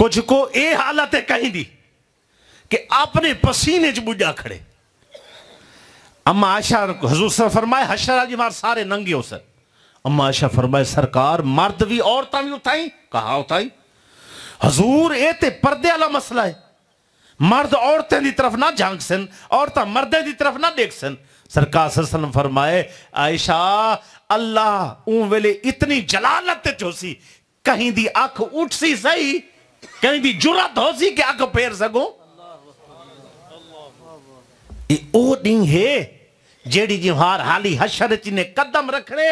कुछ को ये हालत है कहीं दी कि अपने पसीने च बुझा खड़े अम्मा आशा हजूर सर फरमाए हशर आज मार सारे नंगे हो सर अम्मा आशा फरमाए सरकार मर्द भी औरतें भी उठाई कहा उठाई हजूर ए तो पर्दे वाला मसला है मर्द औरतें की तरफ ना झांक सन औरत मर्द की तरफ ना देख सन सरकार सरसलम फरमाए आयशा अल्लाह ऊ वेले इतनी जलालत चोसी कहीं दी अख सी सही कहीं दी जुरत होसी कि अख फेर सघूं उहो ॾींहुं हे जहिड़ी जी हार हाली हशर जी ने कदम रखणे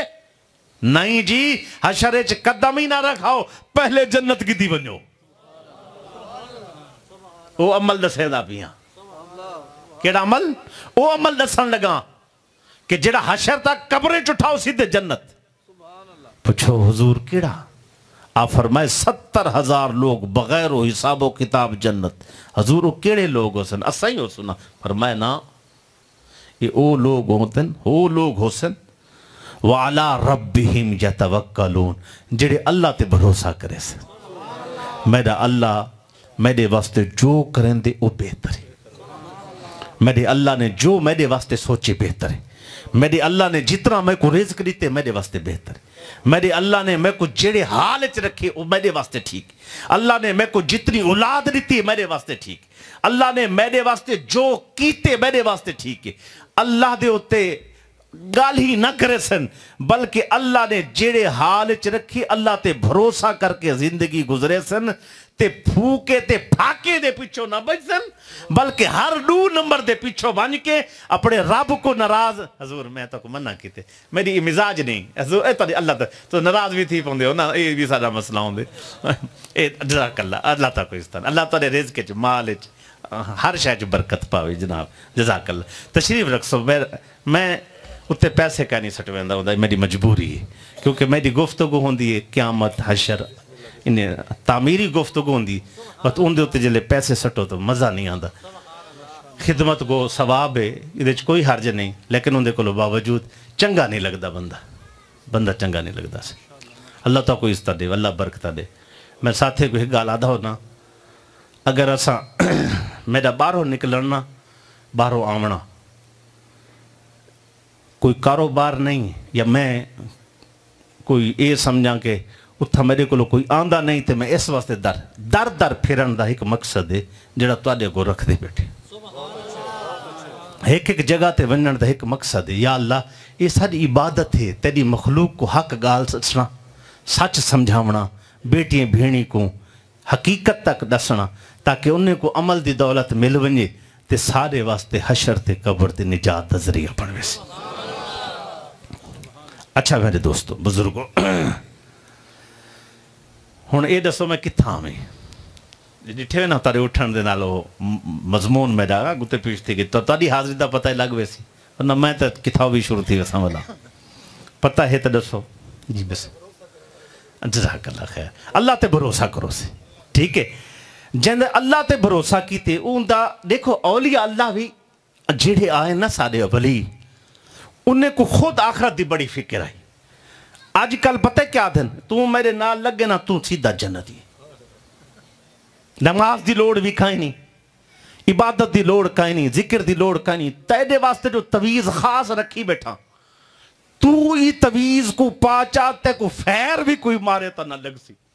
नहीं जी हशर च कदम ही ना रखाओ पहले जन्नत की थी वनो वो अमल दसेंदा पिया केड़ा अमल वो अमल दसन लगा कि जड़ा हशर तक कब्रे चुठाओ सीधे जन्नत पुछो हुजूर केड़ा आप फरमाए सत्तर हज़ार लोग बग़ैर हिसाब किताब जन्नत हजूर वो लोग होसन असा ही हो सुना फरमाए ना ये ओ लोग होतन हो लोग होसन वाला रब हिम लोन जेड़े अल्लाह ते भरोसा करे सन मेरा अल्लाह मेरे वास्ते जो करें दे वो बेहतर है मेरे अल्लाह ने जो मेरे वास्ते सोचे बेहतर है मेरे अल्लाह ने जितना मैं को रिज्क दीते मेरे वास्ते बेहतर है मेरे अल्लाह ने मेरे को जेड़े हाल च रखे वो मेरे वास्ते ठीक अल्लाह ने मेरे को जितनी औलाद दीती मेरे वास्ते ठीक अल्लाह ने मेरे वास्ते जो कीते मेरे वास्ते ठीक है अल्लाह के उत्ते गल ही ना करे सन बल्कि अल्लाह ने जेड़े हाल च रखी अल्लाह ते भरोसा करके जिंदगी गुजरे सन ते फूके ते फाके दे पिछो ना बच सन बल्कि हर डू नंबर दे पिछो बन के अपने रब को नाराज हजूर मैं तो मना किते मेरी मिजाज नहीं हजूर ए तो अल्लाह तो, तो नाराज भी थी पाते हो ना ये भी सारा मसला होंगे अल्लाह अल्लाह तक अल्लाह तेरे रिजक च माल च हर शायद बरकत पावे जनाब जजाकल्ला तशरीफ सो मैं मैं ਉੱਤੇ ਪੈਸੇ ਕਾ ਨਹੀਂ ਸਟਵੈਂਦਾ ਹੁੰਦਾ ਮੇਰੀ ਮਜਬੂਰੀ ਹੈ ਕਿਉਂਕਿ ਮੇਰੀ ਗੁਫ਼ਤਗੂ ਹੁੰਦੀ ਹੈ ਕਿਆਮਤ ਹਸ਼ਰ ਇਹਨੇ ਤਾਮੀਰੀ ਗੁਫ਼ਤਗੂ ਹੁੰਦੀ ਬਸ ਉਹਦੇ ਉੱਤੇ ਜਿਲੇ ਪੈਸੇ ਸਟੋ ਤਾਂ ਮਜ਼ਾ ਨਹੀਂ ਆਉਂਦਾ ਖਿਦਮਤ ਕੋ ਸਵਾਬ ਹੈ ਇਹਦੇ ਚ ਕੋਈ ਹਰਜ ਨਹੀਂ ਲੇਕਿਨ ਉਹਦੇ ਕੋਲ ਬਾਵਜੂਦ ਚੰਗਾ ਨਹੀਂ ਲੱਗਦਾ ਬੰਦਾ ਬੰਦਾ ਚੰਗਾ ਨਹੀਂ ਲੱਗਦਾ ਸੀ ਅੱਲਾਹ ਤਾ ਕੋਈ ਇਸਤਾ ਦੇ ਅੱਲਾਹ ਬਰਕਤਾਂ ਦੇ ਮੈਂ ਸਾਥੇ ਕੋਈ ਗੱਲ ਆਦਾ ਹੋਣਾ ਅਗਰ ਅਸਾਂ ਮੇਰਾ ਬਾਹਰੋਂ ਨਿਕਲਣਾ ਬਾਹਰੋਂ ਆਉਣਾ ਕੋਈ ਕਾਰੋਬਾਰ ਨਹੀਂ ਜਾਂ ਮੈਂ ਕੋਈ ਇਹ ਸਮਝਾਂ ਕਿ ਉੱਥਾ ਮੇਰੇ ਕੋਲ ਕੋਈ ਆਂਦਾ ਨਹੀਂ ਤੇ ਮੈਂ ਇਸ ਵਾਸਤੇ ਦਰ ਦਰ ਦਰ ਫਿਰਨ ਦਾ ਇੱਕ ਮਕਸਦ ਹੈ ਜਿਹੜਾ ਤੁਹਾਡੇ ਕੋਲ ਰੱਖਦੇ ਬੈਠੇ ਇੱਕ ਇੱਕ ਜਗ੍ਹਾ ਤੇ ਵੰਨਣ ਦਾ ਇੱਕ ਮਕਸਦ ਹੈ ਯਾ ਅੱਲਾ ਇਹ ਸਾਡੀ ਇਬਾਦਤ ਹੈ ਤੇਰੀ ਮਖਲੂਕ ਕੋ ਹੱਕ ਗਾਲ ਸੱਚਣਾ ਸੱਚ ਸਮਝਾਉਣਾ ਬੇਟੀਆਂ ਭੇਣੀ ਕੋ ਹਕੀਕਤ ਤੱਕ ਦੱਸਣਾ ਤਾਂ ਕਿ ਉਹਨੇ ਕੋ ਅਮਲ ਦੀ ਦੌਲਤ ਮਿਲ ਵਣੇ ਤੇ ਸਾਰੇ ਵਾਸਤੇ ਹਸ਼ਰ ਤੇ ਕਬਰ ਤੇ ਨਜਾਤ ਦਾ ਜ਼ਰੀਆ ਬਣਵੇ ਅੱਛਾ ਮੇਰੇ ਦੋਸਤੋ ਬਜ਼ੁਰਗੋ ਹੁਣ ਇਹ ਦੱਸੋ ਮੈਂ ਕਿੱਥਾਂ ਮੈਂ ਜਿੱਥੇ ਨਾ ਤਾਰੇ ਉੱਠਣ ਦੇ ਨਾਲ ਉਹ ਮਜ਼ਮੂਨ ਮੈਂ ਦਾ ਗੁੱਤੇ ਪੀਛ ਤੇ ਗਿਆ ਤੁਹਾਡੀ ਹਾਜ਼ਰੀ ਦਾ ਪਤਾ ਹੀ ਲੱਗ ਵੇ ਸੀ ਨਾ ਮੈਂ ਤਾਂ ਕਿਥਾਂ ਵੀ ਸ਼ੁਰੂ ਥੀ ਵਸਾਂ ਵਾਲਾ ਪਤਾ ਹੈ ਤਾਂ ਦੱਸੋ ਜੀ ਬਸ ਜਜ਼ਾਕ ਅੱਲਾ ਖੈਰ ਅੱਲਾ ਤੇ ਭਰੋਸਾ ਕਰੋ ਸੇ ਠੀਕ ਹੈ ਜਿੰਦ ਅੱਲਾ ਤੇ ਭਰੋਸਾ ਕੀਤੇ ਉਹਦਾ ਦੇਖੋ ਔਲੀਆ ਅੱਲਾ ਵੀ ਜਿਹੜੇ ਆਏ ਨਾ ਸਾਡੇ ਅਵਲੀ उन्हें को खुद आखरत की बड़ी फिक्र आई अजकल पता क्या दिन तू मेरे नाल लगे ना तू सीधा जन्नत ही नमाज की लड़ भी खाई नहीं इबादत की लड़ कहीं नहीं जिक्र की लड़ कहीं नहीं तेरे वास्ते जो तवीज़ खास रखी बैठा तू ही तवीज़ को पाचा ते को फैर भी कोई मारे तो ना लग सी